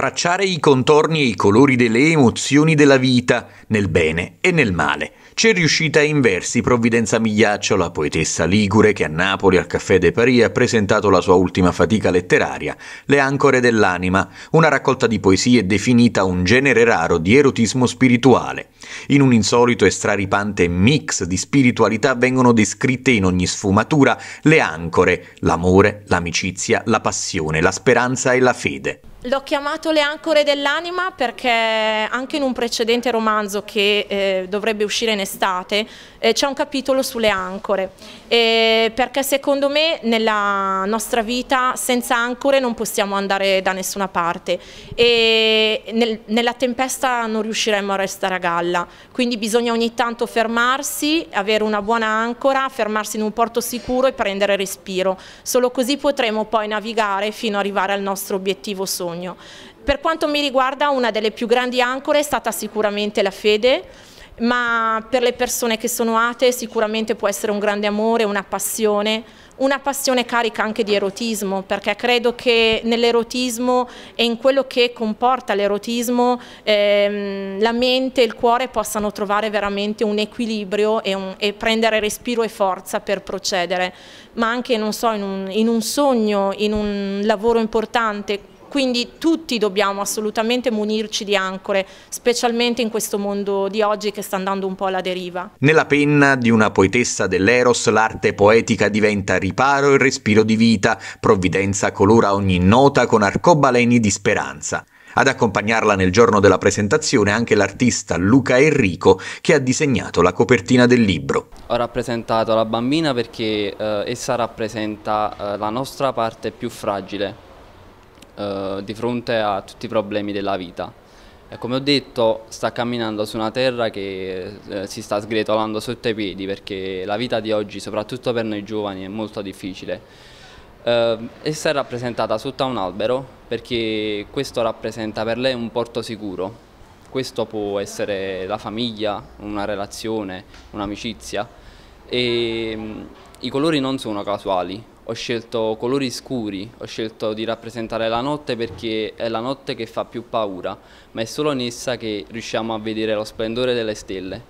Tracciare i contorni e i colori delle emozioni della vita, nel bene e nel male. C'è riuscita in versi Provvidenza Migliaccio, la poetessa ligure che a Napoli al Caffè de Paris ha presentato la sua ultima fatica letteraria, Le ancore dell'anima, una raccolta di poesie definita un genere raro di erotismo spirituale. In un insolito e straripante mix di spiritualità vengono descritte in ogni sfumatura le ancore, l'amore, l'amicizia, la passione, la speranza e la fede. L'ho chiamato Le ancore dell'anima perché anche in un precedente romanzo che eh, dovrebbe uscire in estate eh, c'è un capitolo sulle ancore, eh, perché secondo me nella nostra vita senza ancore non possiamo andare da nessuna parte e nel, nella tempesta non riusciremo a restare a galla vita, quindi bisogna ogni tanto fermarsi, avere una buona ancora, fermarsi in un porto sicuro e prendere respiro, solo così potremo poi navigare fino ad arrivare al nostro obiettivo sogno. Per quanto mi riguarda una delle più grandi ancore è stata sicuramente la fede, ma per le persone che sono atee sicuramente può essere un grande amore, una passione, una passione carica anche di erotismo, perché credo che nell'erotismo e in quello che comporta l'erotismo ehm, la mente e il cuore possano trovare veramente un equilibrio e, un, e, prendere respiro e forza per procedere, ma anche, non so, in un, in un sogno, in un lavoro importante, quindi tutti dobbiamo assolutamente munirci di ancore, specialmente in questo mondo di oggi che sta andando un po' alla deriva. Nella penna di una poetessa dell'Eros l'arte poetica diventa riparo e respiro di vita, provvidenza colora ogni nota con arcobaleni di speranza. Ad accompagnarla nel giorno della presentazione anche l'artista Luca Enrico che ha disegnato la copertina del libro. Ho rappresentato la bambina perché eh, essa rappresenta eh, la nostra parte più fragile, eh, di fronte a tutti i problemi della vita. E come ho detto sta camminando su una terra che eh, si sta sgretolando sotto i piedi perché la vita di oggi, soprattutto per noi giovani, è molto difficile. Eh, essa è rappresentata sotto un albero perché questo rappresenta per lei un porto sicuro. Questo può essere la famiglia, una relazione, un'amicizia mm, i colori non sono casuali, ho scelto colori scuri, ho scelto di rappresentare la notte perché è la notte che fa più paura, ma è solo in essa che riusciamo a vedere lo splendore delle stelle.